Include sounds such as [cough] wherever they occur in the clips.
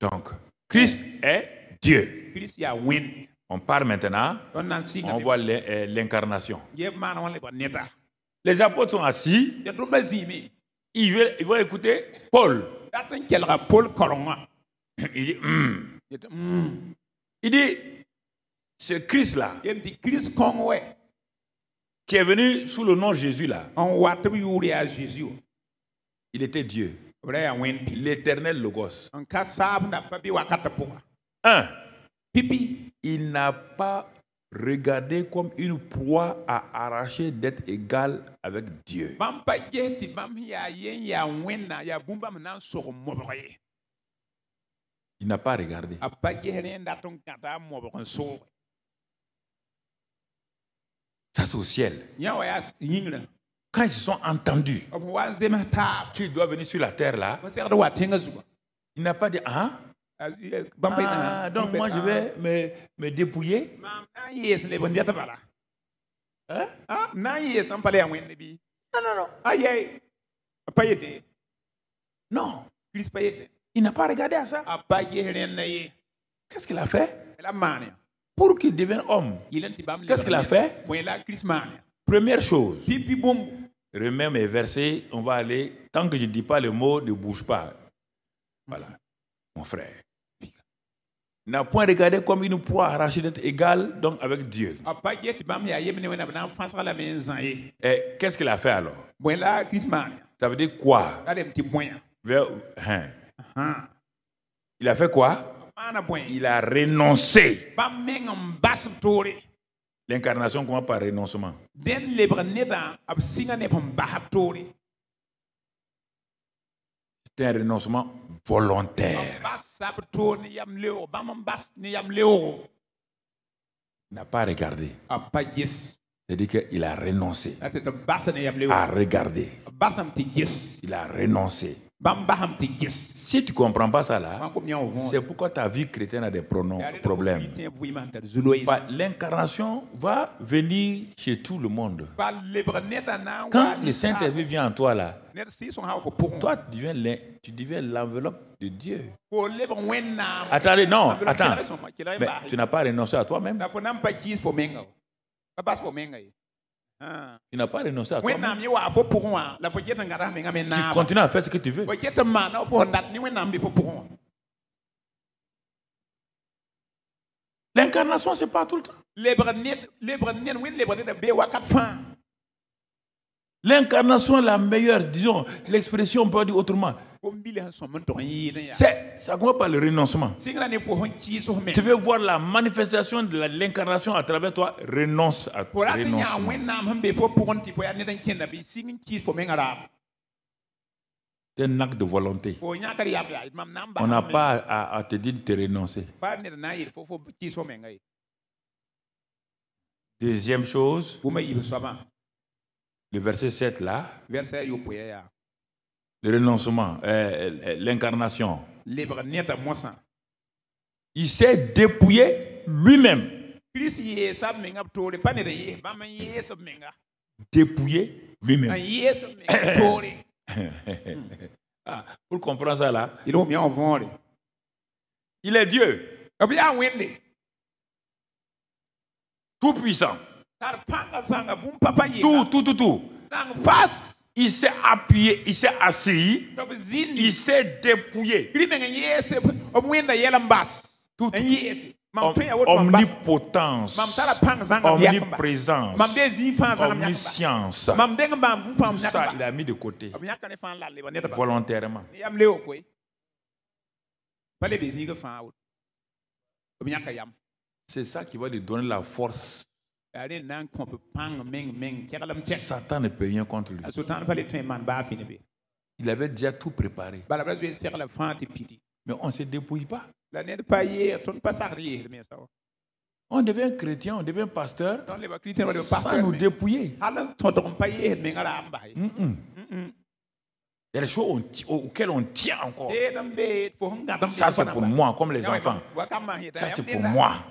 Donc, Christ est Dieu. On part maintenant, on voit euh, l'incarnation. Les apôtres sont assis. Ils vont, écouter Paul. Il dit, mm. il dit ce Christ-là, qui est venu sous le nom Jésus-là, il était Dieu. L'éternel Logos. Un. Pipi. Il n'a pas regardé comme une proie à arracher d'être égal avec Dieu. Il n'a pas regardé. Ça, c'est au ciel. Quand ils se sont entendus, qui doit venir sur la terre là, il n'a pas dit hein? Ah, ah hein. donc moi je ah. vais me, me dépouiller. Hein? Non, non, non. Non. Il n'a pas regardé à ça. Ah, qu'est-ce qu'il a fait Pour qu'il devienne homme. Qu'est-ce qu'il a fait Première chose remets mes versets, on va aller. Tant que je ne dis pas le mot, ne bouge pas. Voilà, mon frère. N'a point regardé comme une proie arrachée d'être égale donc avec Dieu. Et eh. eh, qu'est-ce qu'il a fait alors Ça veut dire quoi hein? ah, ah. Il a fait quoi Il a renoncé. L'incarnation commence par renoncement. C'est un renoncement volontaire. Il n'a pas regardé. C'est-à-dire qu'il a renoncé A regarder. Il a renoncé si tu ne comprends pas ça là, c'est pourquoi ta vie chrétienne a des problèmes. Bah, l'incarnation va venir chez tout le monde. Bah, Quand le Saint-Esprit vient en toi là, toi tu deviens l'enveloppe de Dieu. Oh, hein. Attendez, non, attends. Mais tu n'as pas renoncé à toi-même. Tu ah. n'as pas renoncé à toi. Tu continues à faire ce que tu veux. L'incarnation, c'est pas tout le temps. L'incarnation est la meilleure, disons, l'expression peut dire autrement. Ça commence pas le renoncement. Tu veux voir la manifestation de l'incarnation à travers toi, renonce à renoncement. C'est un acte de volonté. On n'a pas à, à, te dire de te renoncer. Deuxième chose, le verset 7 là le renoncement, euh, euh, l'incarnation. Il s'est dépouillé lui-même. Dépouillé lui-même. [coughs] Ah, vous pour comprendre ça là. Il est Dieu. Ah, tout puissant. Tout, tout, tout, tout il s'est appuyé, il s'est assis, il s'est dépouillé. omnipotence, omniprésence, omniscience, tout ça, il a mis de côté volontairement. C'est ça qui va lui donner la force Satan ne peut rien contre lui. Ah, il avait déjà tout préparé. Bah, mais on ne se dépouille pas. On devient chrétien, on devient pasteur sans nous dépouiller. il y a des choses auxquelles on tient encore. Eh, ça, c'est pour moi, comme les enfants. Ça, c'est pour moi.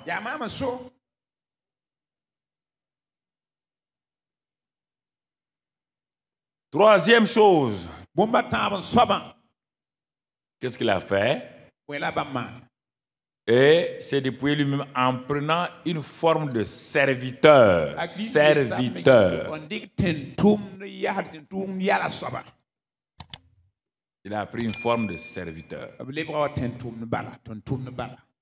Troisième chose. Qu'est-ce qu'il a fait Et c'est depuis lui-même en prenant une forme de serviteur. Serviteur. Il a pris une forme de serviteur.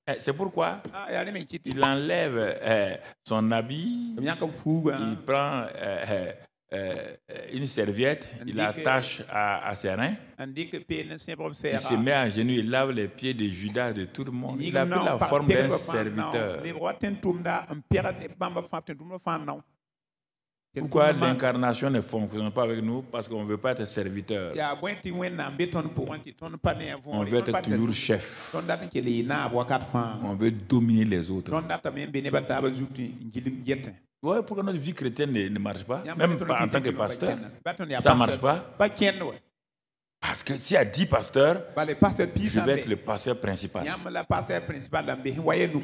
Ah, eh, c'est pourquoi ah, il enlève eh, son habit, hein. il prend eh, une serviette, il l'attache à, à, ses reins. Il se met à genoux, il lave les pieds de Judas, de tout le monde. Il a pris la forme d'un serviteur. Pourquoi l'incarnation ne fonctionne pas avec nous Parce qu'on ne veut pas être serviteur. On veut être toujours chef. On veut dominer les autres. Ouais, pourquoi notre vie chrétienne ne, marche pas Même pas en tant que pasteur, ça ne marche pas Parce que s'il y a dix pasteurs, je vais être le pasteur principal.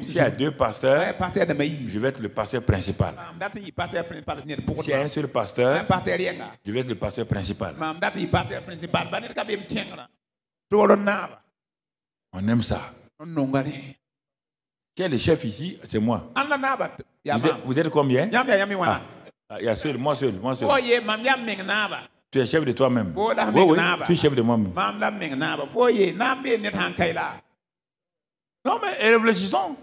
S'il y a deux pasteurs, hein. je vais être le pasteur principal. S'il y a un seul pasteur, je vais être le pasteur principal. Bah, hein. hein. On aime ça. Qui est le chef ici C'est moi. Vous êtes, combien Il y a seul, moi seul, moi seul. Tu es chef de toi-même. Oui, oui, je suis chef de moi-même. Non, mais réfléchissons.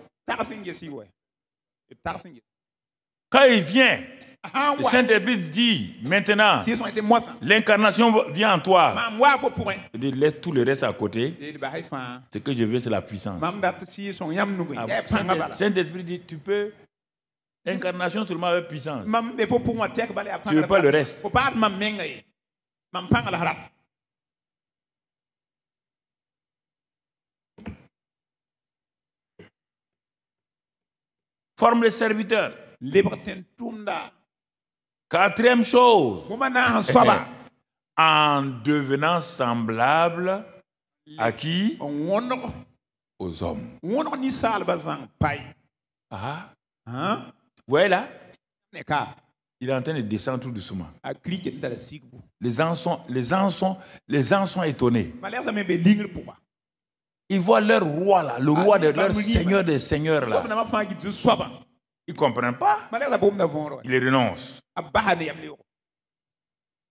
Quand il vient, le Saint-Esprit dit maintenant, l'incarnation vient en toi. Je dis, laisse tout le reste à côté. Ce que je veux, c'est la puissance. Ah, eh, Saint-Esprit dit, tu peux incarnation seulement avec puissance. Tu ne veux pas le reste. Eh. Forme le serviteur. Quatrième chose, [laughs] en devenant semblable à qui Aux hommes. Ah. Hein? là Il est en train de descendre tout doucement. Les gens sont, les les gens sont étonnés. Ils voient leur roi là, le ah, roi de leur seigneur des seigneurs là. Il ne comprend pas. Il les renonce.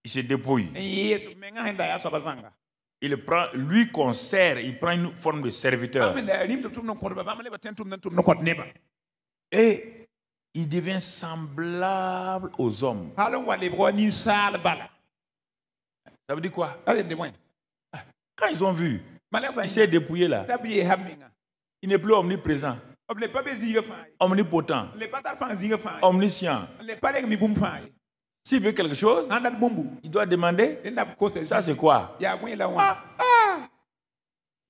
Il se dépouille. Il prend, lui qu'on il prend une forme de serviteur. Et il devient semblable aux hommes. Ça veut dire quoi Quand ils ont vu, il s'est dépouillé là. Il n'est plus omniprésent omnipotent, omniscient. S'il veut quelque chose, il doit demander. Ça, c'est quoi ah, ah.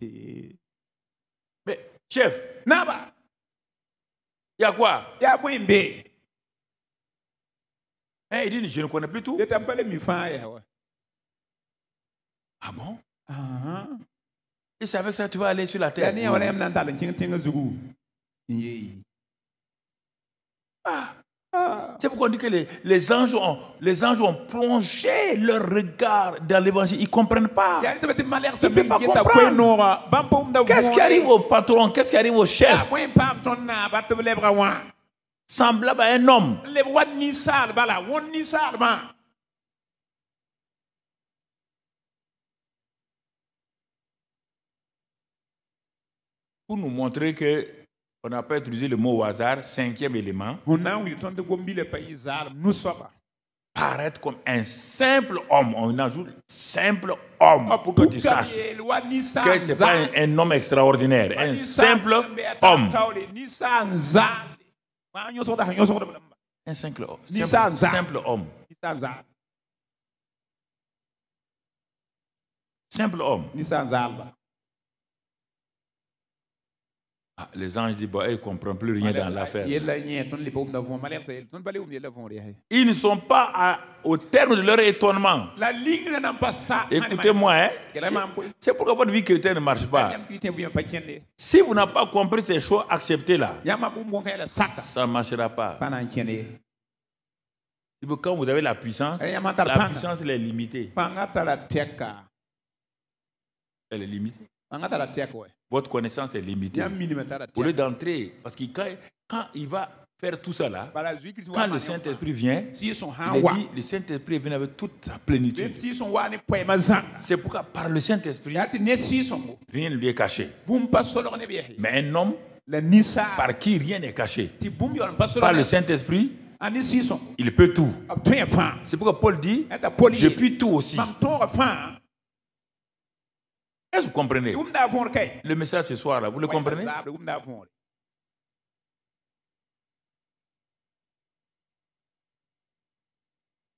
Mais, chef, il y a quoi hein, Il dit Je ne connais plus tout. Ah bon uh -huh. Et c'est avec ça que tu vas aller sur la terre. Ah. Ah. C'est pourquoi on dit que les, anges ont, les anges ont plongé leur regard dans l'évangile. Ils ne comprennent pas. ne pas comprendre. Qu'est-ce qui arrive au patron Qu'est-ce qui arrive au chef ah, Semblable à un homme. Pour nous montrer que on n'a pas utilisé le mot au hasard, cinquième élément. Paraître comme un simple homme. On ajoute simple homme ah, pour que tu saches que ce n'est pas un, homme extraordinaire, un simple homme. Un simple, homme. simple homme. Simple homme. Ah, les anges disent, bah, ils ne comprennent plus rien dans l'affaire. Ils ne sont pas au terme de leur étonnement. Écoutez-moi, hein. c'est pourquoi votre vie chrétienne ne marche pas. Si vous n'avez pas compris ces choses, acceptez-la. Ça ne marchera pas. Quand vous avez la puissance, eh, la puissance elle est limitée. Elle est limitée votre connaissance est limitée. Au lieu d'entrer, parce que quand, il va faire tout ça là, quand le Saint-Esprit vient, il dit, le Saint-Esprit vient avec toute sa plénitude. C'est pourquoi par le Saint-Esprit, rien ne lui est caché. Mais un homme par qui rien n'est caché, par le Saint-Esprit, ah, il peut tout. Ah, C'est pourquoi Paul dit, je puis tout aussi est-ce que vous comprenez Le message ce soir, là, vous le comprenez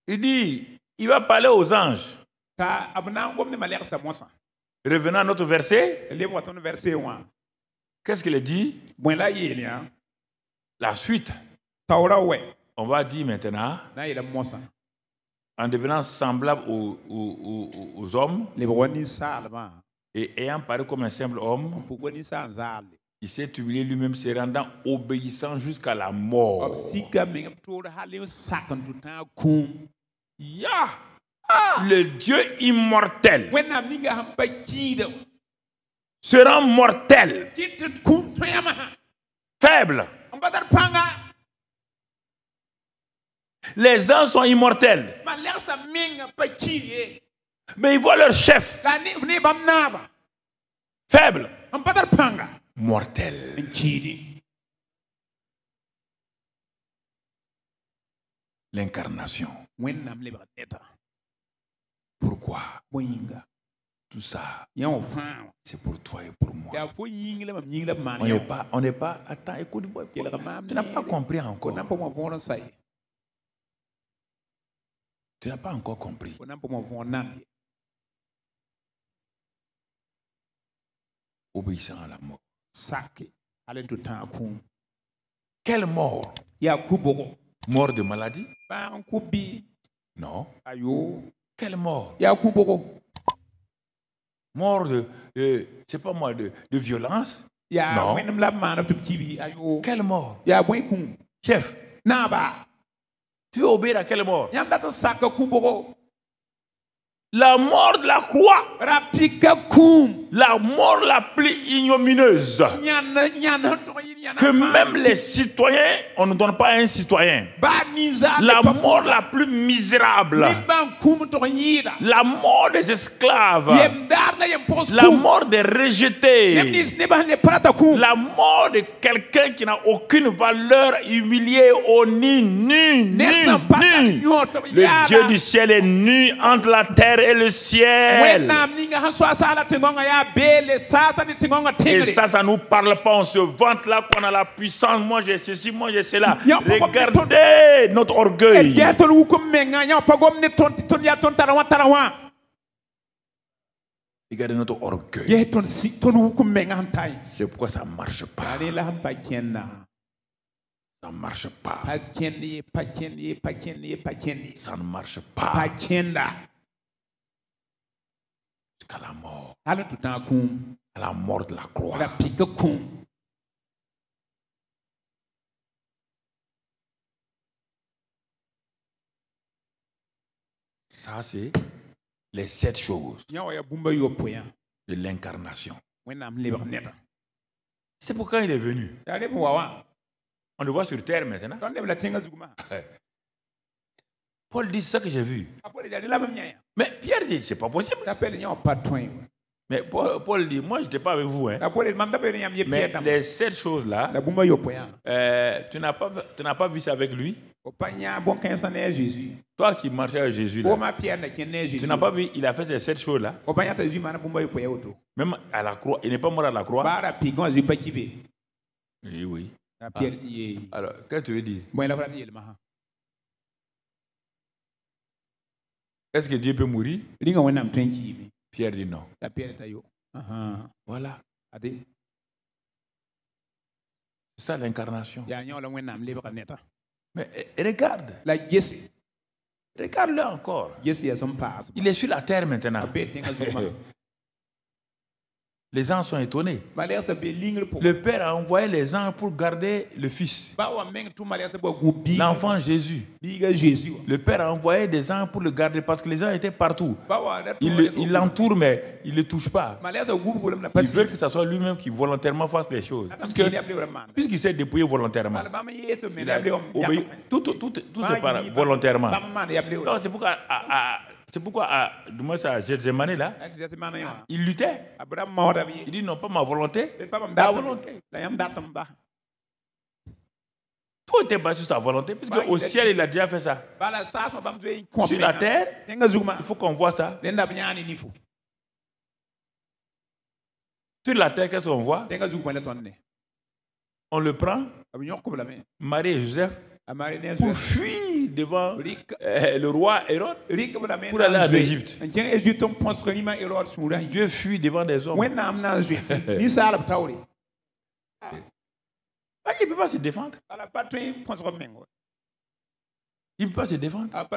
Il dit, il va parler aux anges. Revenant à notre verset. Qu'est-ce qu'il dit hein. La suite. On va dire maintenant, en devenant semblable aux, aux hommes, et ayant paru comme un simple homme, il s'est humilié lui-même, se rendant obéissant jusqu'à la mort. Le Dieu immortel se rend mortel, faible. Les uns sont immortels. Mais ils voient leur chef faible, mortel. L'incarnation. Pourquoi tout ça, c'est pour toi et pour moi. On n'est pas, on n'est pas, attends, écoute, tu n'as pas compris encore. Tu n'as pas encore compris. obéissant à la mort. Quelle mort Mort de maladie Non. Oh. Quelle mort Mort de, c'est pas moi, de, de violence non. Oh. Quelle mort Chef. Bah. Tu obéis à quelle mort La mort de la croix la mort la plus ignominieuse que même les citoyens, on ne donne pas à un citoyen. La mort la plus misérable. La mort des esclaves. La mort des rejetés. La mort de quelqu'un qui n'a aucune valeur, humiliée au ni, nu, Le Dieu du ciel est nu entre la terre et le ciel. Et ça, ça ne nous parle pas. On se vante là qu'on a la puissance. Moi, j'ai ceci, moi, j'ai cela. Eh, Regardez notre orgueil. Regardez notre orgueil. C'est pourquoi ça ne marche pas. Ça ne marche pas. Ça ne marche pas la mort. À la mort de la croix. Ça, c'est les sept choses de l'incarnation. C'est pourquoi il est venu. Hein. On le voit sur terre maintenant. Paul dit ça que j'ai vu. Mais Pierre dit, c'est pas possible. Mais Paul, dit, moi je n'étais pas avec vous. Hein. Mais les sept choses-là, euh, tu n'as pas, pas vu ça avec lui. Toi qui marchais avec Jésus, tu n'as pas vu, il a fait ces sept choses-là. Même à la croix, il n'est pas mort à la croix. Bah, oui, oui. Ah. Alors, qu'est-ce que tu veux dire? Est-ce que Dieu peut mourir Pierre dit non. Voilà. C'est ça l'incarnation. Mais eh, regarde. Regarde-le encore. Il est sur la terre maintenant. [laughs] Les gens sont étonnés. Le Père a envoyé les gens pour garder le Fils. L'enfant Jésus. Le Père a envoyé des gens pour le garder parce que les gens étaient partout. Il l'entoure, mais il ne le touche pas. Il veut que ce soit lui-même qui volontairement fasse les choses. Puisqu'il s'est dépouillé volontairement. Tout, tout, tout, volontairement. C'est pourquoi c'est pourquoi, à, du moins, là, hein, il luttait. Il dit non, pas ma volonté, ma volonté. Tout était basé sur ta volonté, puisque au ciel, il a déjà fait ça. Bah, sur la hein. terre, il faut qu'on voit ça. Sur la terre, qu'est-ce qu'on voit On le prend, Marie et Joseph, pour fuir devant euh, le roi Hérode pour aller en Égypte. Dieu fuit devant des hommes. Ah, il ne peut pas se défendre. Ah, il ne peut pas se défendre. Ah,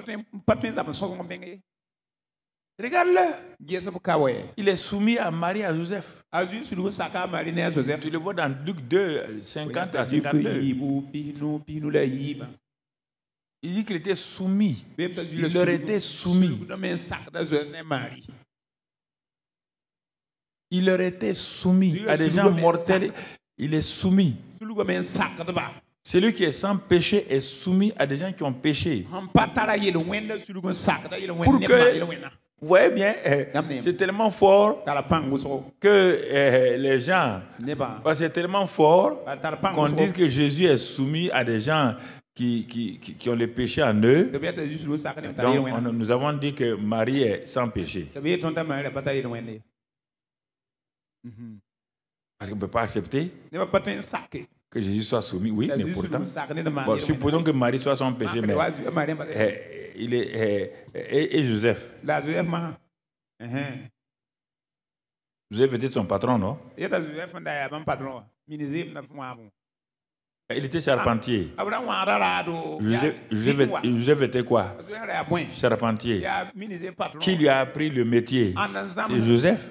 Regarde-le. Il est soumis à Marie à Joseph. Tu le vois dans Luc 2, 50 euh, à 52. Il dit qu'il était soumis. Il leur était soumis. Il leur était soumis à des gens mortels. Il est soumis. Celui qui est sans péché est soumis à des gens qui ont péché. vous voyez bien, eh, c'est tellement fort que eh, les gens, c'est tellement fort bah, qu'on dit que Jésus est soumis à des gens qui, qui, qui, ont le péché en eux. Donc, nous avons dit que Marie est sans péché. Mhm. Parce qu'on ne peut pas accepter que Jésus soit soumis. Oui, mais pourtant, supposons que Marie soit sans péché, mais eh, il est, eh, eh, et, et, Joseph. Uh-huh. Joseph était son patron, non? Il était charpentier. Joseph était quoi Charpentier. Qui lui a appris le métier C'est Joseph.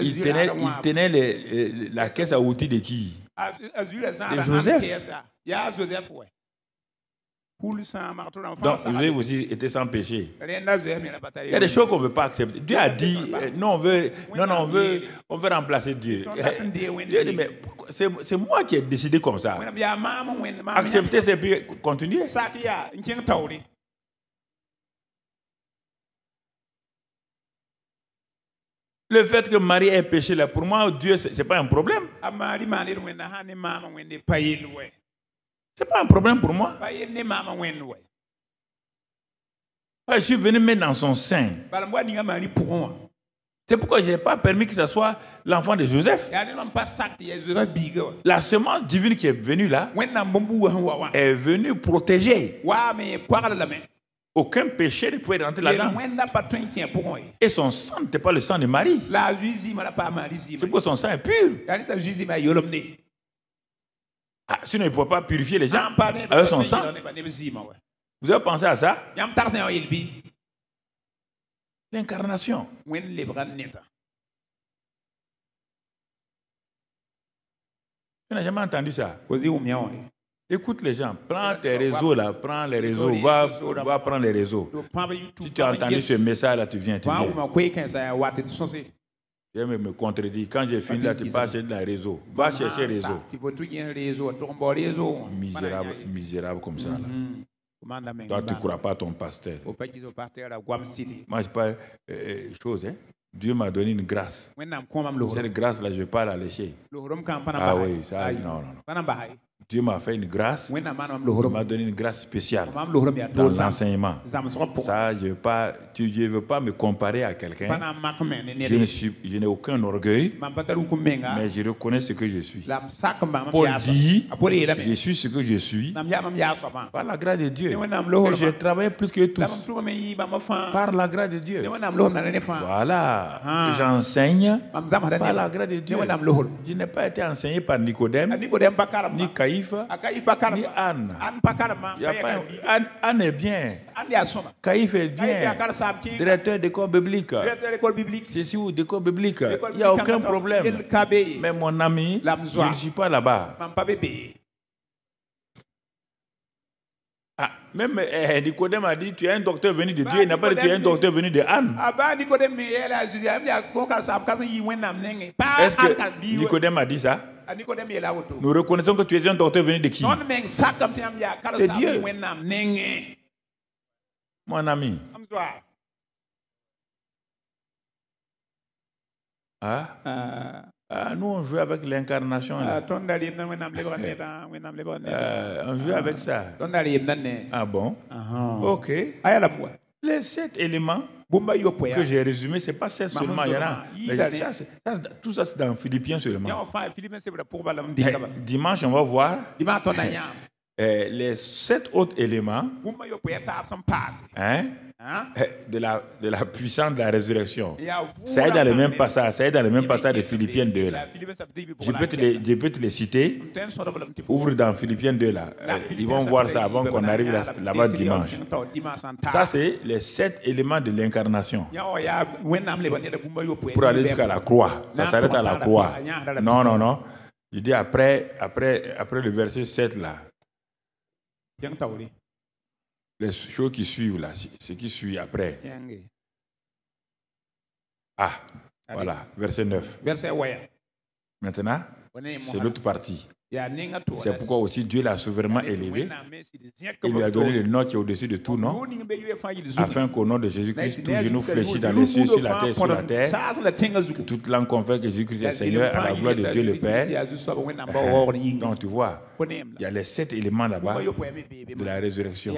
Il tenait, il tenait la caisse à outils de qui Joseph. Donc, vous avez aussi été sans péché. Il y a des choses qu'on ne veut pas accepter. Dieu a dit, euh, non, on veut, non, non, on veut, on veut remplacer Dieu. Dieu mais c'est moi qui ai décidé comme ça. Accepter, c'est puis continuer. Ah, Le fait que Marie ait péché, là, pour moi, Dieu, ce n'est pas un problème n'est pas un problème pour moi. Ah, je suis venu mettre dans son sein. C'est pourquoi je n'ai pas permis que ce soit l'enfant de Joseph. La semence divine qui est venue là est venue protéger. Aucun péché ne pouvait rentrer là-dedans. Et son sang n'était pas le sang de Marie. C'est pourquoi son sang est pur. Ah, sinon, il ne pourrait pas purifier les gens avec son sang. Vous avez pensé à ça L'incarnation. Tu n'as jamais entendu ça. Écoute les gens, prends tes réseaux là, prends les réseaux, va, va prendre les réseaux. Si tu as entendu ce message là, tu viens, tu viens. Je me, me contredis. Quand j'ai fini là, tu vas chercher dans réseau. Va chercher réseau. Tu un réseau, ton bon réseau. Misérable, misérable comme ça. Là. Mhm. Toi, tu ne crois pas ton pasteur. Moi, je pas euh, euh, chose. Hein? Dieu m'a donné une grâce. Cette grâce-là, je ne vais pas la lécher. Ah oui, ça, non, non, non. Dieu m'a fait une grâce. Il m'a donné une grâce spéciale dans l'enseignement. Ça, je ne veux, pas, veux pas me comparer à quelqu'un. Je n'ai aucun orgueil, mais je reconnais ce que je suis. Ah, Paul dit, je suis ce que je suis par la grâce de Dieu. et je travaille plus que tout par la grâce de Dieu. Voilà, ah. j'enseigne par la grâce de Dieu. Je n'ai pas été enseigné par Nicodème, ah, Caïphe ni Anne. Anne, est bien. Caïphe est bien. Directeur d'école biblique. C'est si ou d'école biblique. Il n'y a aucun problème. Mais mon ami, je ne suis pas là-bas. Ah, même eh, Nicodème a dit, tu es un docteur venu de bah, Dieu, il n'a pas dit, tu un docteur venu de Anne. Est-ce que Nicodème a dit ça nous reconnaissons que tu es un docteur venu de qui De Dieu. Mon ami. Ah. ah? Ah, nous, on joue avec l'incarnation. Ah, eh. hein, euh, on joue ah. avec ça. Ah bon? Ok. Les sept éléments que j'ai résumé, ce n'est pas ça seulement. Il y a tout ça, c'est dans Philippiens seulement. dimanche, on va voir [laughs] eh, les sept autres éléments hein, Hein? Eh, de, la, de la puissance de la résurrection. Ça est dans le même passage, dans le même passage de Philippiens 2 là. Je peux te les, je te citer. Ouvre dans Philippiens 2 là. Eh, ils vont voir ça avant qu'on arrive là-bas dimanche. Ça c'est les sept éléments de l'incarnation. Pour aller jusqu'à la croix. Ça s'arrête à la croix. Non, non, non. Il dit après, après, après le verset 7 là les choses qui suivent là, ce qui suit après. Ah, voilà, verset 9. Verset Maintenant, c'est l'autre partie. C'est pourquoi aussi Dieu l'a souverainement élevé. Il lui a donné le nom qui est au-dessus de tout nom, afin qu'au nom de Jésus-Christ, tout genou fléchit dans les cieux, sur la terre, sur la terre, que toute langue confère que Jésus-Christ est Seigneur, à la gloire de Dieu le Père. Donc tu vois, il y a les sept éléments là-bas de la résurrection.